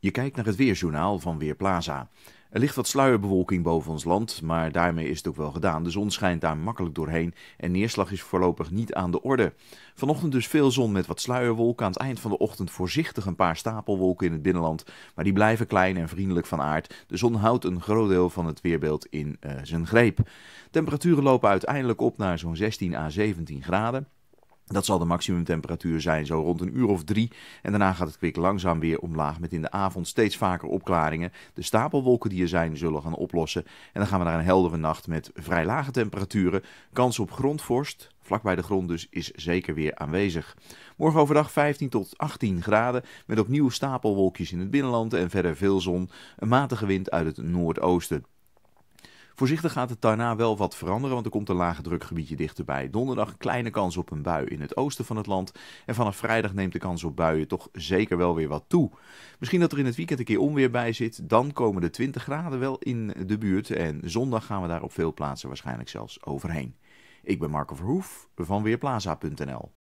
Je kijkt naar het weerjournaal van Weerplaza. Er ligt wat sluierbewolking boven ons land, maar daarmee is het ook wel gedaan. De zon schijnt daar makkelijk doorheen en neerslag is voorlopig niet aan de orde. Vanochtend dus veel zon met wat sluierwolken. Aan het eind van de ochtend voorzichtig een paar stapelwolken in het binnenland, maar die blijven klein en vriendelijk van aard. De zon houdt een groot deel van het weerbeeld in eh, zijn greep. Temperaturen lopen uiteindelijk op naar zo'n 16 à 17 graden. Dat zal de maximumtemperatuur zijn, zo rond een uur of drie. En daarna gaat het kwik langzaam weer omlaag met in de avond steeds vaker opklaringen. De stapelwolken die er zijn zullen gaan oplossen. En dan gaan we naar een heldere nacht met vrij lage temperaturen. Kans op grondvorst, vlak bij de grond dus, is zeker weer aanwezig. Morgen overdag 15 tot 18 graden, met opnieuw stapelwolkjes in het binnenland en verder veel zon. Een matige wind uit het noordoosten. Voorzichtig gaat het daarna wel wat veranderen, want er komt een lage drukgebiedje dichterbij. Donderdag kleine kans op een bui in het oosten van het land. En vanaf vrijdag neemt de kans op buien toch zeker wel weer wat toe. Misschien dat er in het weekend een keer onweer bij zit. Dan komen de 20 graden wel in de buurt. En zondag gaan we daar op veel plaatsen waarschijnlijk zelfs overheen. Ik ben Marco Verhoef van Weerplaza.nl.